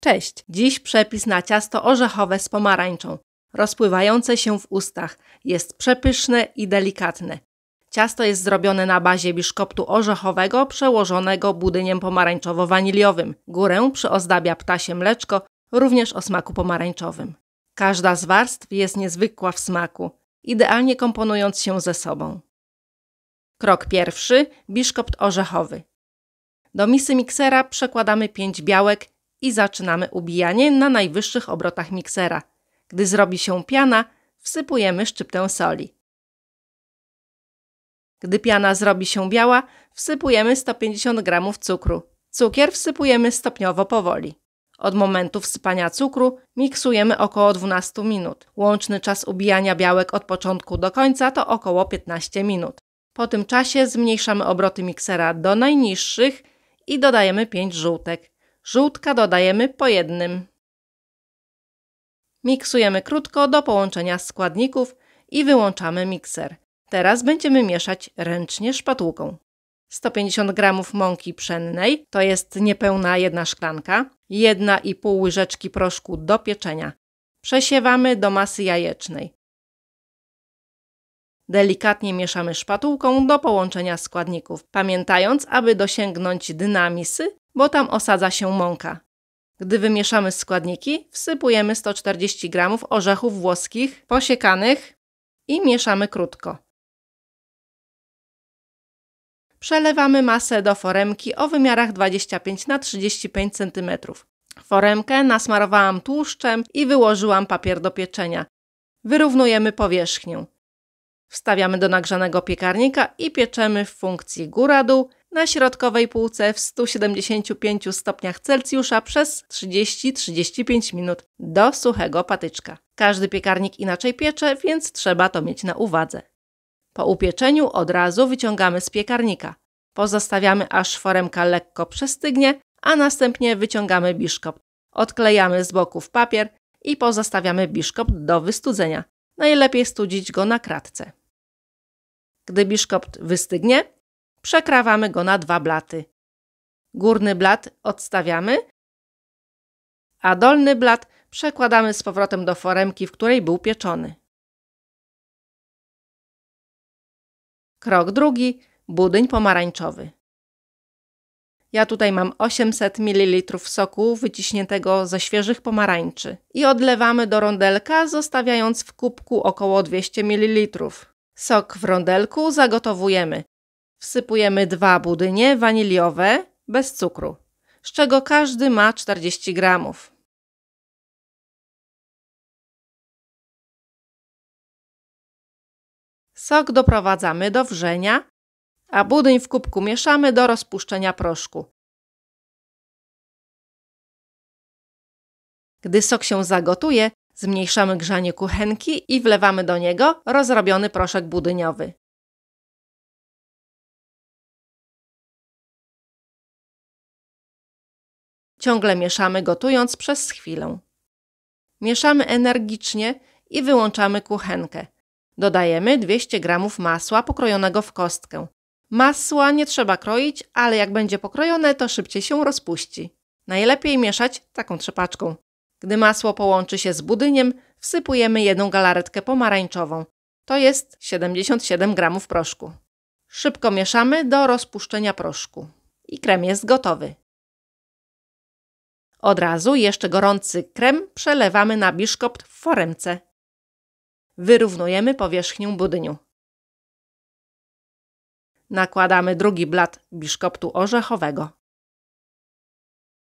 Cześć! Dziś przepis na ciasto orzechowe z pomarańczą. Rozpływające się w ustach. Jest przepyszne i delikatne. Ciasto jest zrobione na bazie biszkoptu orzechowego przełożonego budyniem pomarańczowo-waniliowym. Górę przyozdabia ptasie mleczko, również o smaku pomarańczowym. Każda z warstw jest niezwykła w smaku, idealnie komponując się ze sobą. Krok pierwszy – biszkopt orzechowy. Do misy miksera przekładamy 5 białek i zaczynamy ubijanie na najwyższych obrotach miksera. Gdy zrobi się piana, wsypujemy szczyptę soli. Gdy piana zrobi się biała, wsypujemy 150 g cukru. Cukier wsypujemy stopniowo powoli. Od momentu wsypania cukru miksujemy około 12 minut. Łączny czas ubijania białek od początku do końca to około 15 minut. Po tym czasie zmniejszamy obroty miksera do najniższych i dodajemy 5 żółtek. Żółtka dodajemy po jednym. Miksujemy krótko do połączenia składników i wyłączamy mikser. Teraz będziemy mieszać ręcznie szpatułką. 150 g mąki pszennej, to jest niepełna jedna szklanka, 1,5 łyżeczki proszku do pieczenia. Przesiewamy do masy jajecznej. Delikatnie mieszamy szpatułką do połączenia składników, pamiętając, aby dosięgnąć dna misy bo tam osadza się mąka. Gdy wymieszamy składniki, wsypujemy 140 g orzechów włoskich posiekanych i mieszamy krótko. Przelewamy masę do foremki o wymiarach 25 na 35 cm. Foremkę nasmarowałam tłuszczem i wyłożyłam papier do pieczenia. Wyrównujemy powierzchnię. Wstawiamy do nagrzanego piekarnika i pieczemy w funkcji góra-dół na środkowej półce w 175 stopniach Celsjusza przez 30-35 minut do suchego patyczka. Każdy piekarnik inaczej piecze, więc trzeba to mieć na uwadze. Po upieczeniu od razu wyciągamy z piekarnika. Pozostawiamy aż foremka lekko przestygnie, a następnie wyciągamy biszkopt. Odklejamy z boków papier i pozostawiamy biszkopt do wystudzenia. Najlepiej studzić go na kratce. Gdy biszkopt wystygnie, Przekrawamy go na dwa blaty. Górny blat odstawiamy, a dolny blat przekładamy z powrotem do foremki, w której był pieczony. Krok drugi budyń pomarańczowy. Ja tutaj mam 800 ml soku wyciśniętego ze świeżych pomarańczy i odlewamy do rondelka, zostawiając w kubku około 200 ml. Sok w rondelku zagotowujemy, Wsypujemy dwa budynie waniliowe bez cukru, z czego każdy ma 40 gramów. Sok doprowadzamy do wrzenia, a budyń w kubku mieszamy do rozpuszczenia proszku. Gdy sok się zagotuje, zmniejszamy grzanie kuchenki i wlewamy do niego rozrobiony proszek budyniowy. Ciągle mieszamy, gotując przez chwilę. Mieszamy energicznie i wyłączamy kuchenkę. Dodajemy 200 g masła pokrojonego w kostkę. Masła nie trzeba kroić, ale jak będzie pokrojone, to szybciej się rozpuści. Najlepiej mieszać taką trzepaczką. Gdy masło połączy się z budyniem, wsypujemy jedną galaretkę pomarańczową. To jest 77 g proszku. Szybko mieszamy do rozpuszczenia proszku. I krem jest gotowy. Od razu jeszcze gorący krem przelewamy na biszkopt w foremce. Wyrównujemy powierzchnię budyniu. Nakładamy drugi blat biszkoptu orzechowego.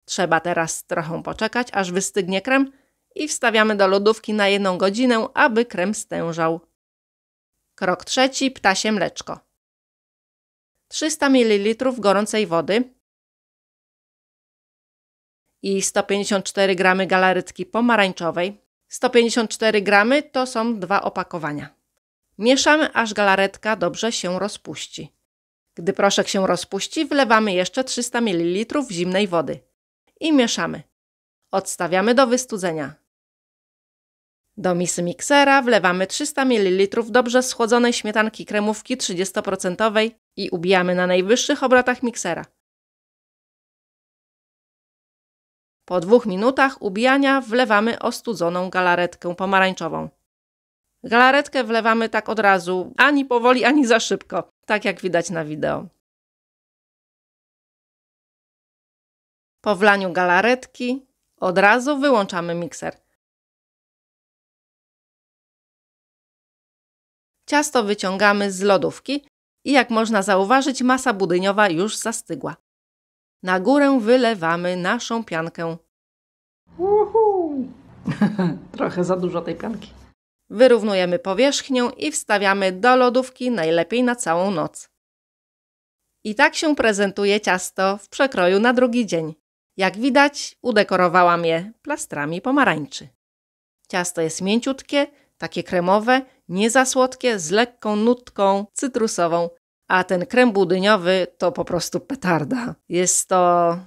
Trzeba teraz trochę poczekać, aż wystygnie krem i wstawiamy do lodówki na jedną godzinę, aby krem stężał. Krok trzeci – ptasie mleczko. 300 ml gorącej wody, i 154 gramy galaretki pomarańczowej. 154 gramy to są dwa opakowania. Mieszamy, aż galaretka dobrze się rozpuści. Gdy proszek się rozpuści, wlewamy jeszcze 300 ml zimnej wody i mieszamy. Odstawiamy do wystudzenia. Do misy miksera wlewamy 300 ml dobrze schłodzonej śmietanki kremówki 30% i ubijamy na najwyższych obrotach miksera. Po dwóch minutach ubijania wlewamy ostudzoną galaretkę pomarańczową. Galaretkę wlewamy tak od razu, ani powoli, ani za szybko, tak jak widać na wideo. Po wlaniu galaretki od razu wyłączamy mikser. Ciasto wyciągamy z lodówki i jak można zauważyć masa budyniowa już zastygła. Na górę wylewamy naszą piankę. Trochę za dużo tej pianki. Wyrównujemy powierzchnię i wstawiamy do lodówki, najlepiej na całą noc. I tak się prezentuje ciasto w przekroju na drugi dzień. Jak widać, udekorowałam je plastrami pomarańczy. Ciasto jest mięciutkie, takie kremowe, nie za słodkie, z lekką nutką cytrusową. A ten krem budyniowy to po prostu petarda. Jest to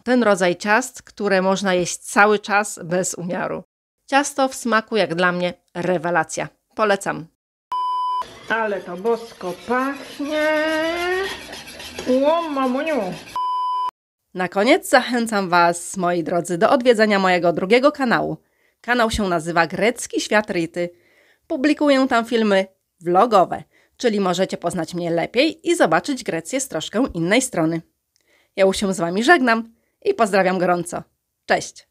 ten rodzaj ciast, które można jeść cały czas bez umiaru. Ciasto w smaku, jak dla mnie, rewelacja. Polecam. Ale to bosko pachnie. Łom, mamuniu. Na koniec zachęcam Was, moi drodzy, do odwiedzenia mojego drugiego kanału. Kanał się nazywa Grecki Świat Rity. Publikuję tam filmy vlogowe – czyli możecie poznać mnie lepiej i zobaczyć Grecję z troszkę innej strony. Ja już się z Wami żegnam i pozdrawiam gorąco. Cześć!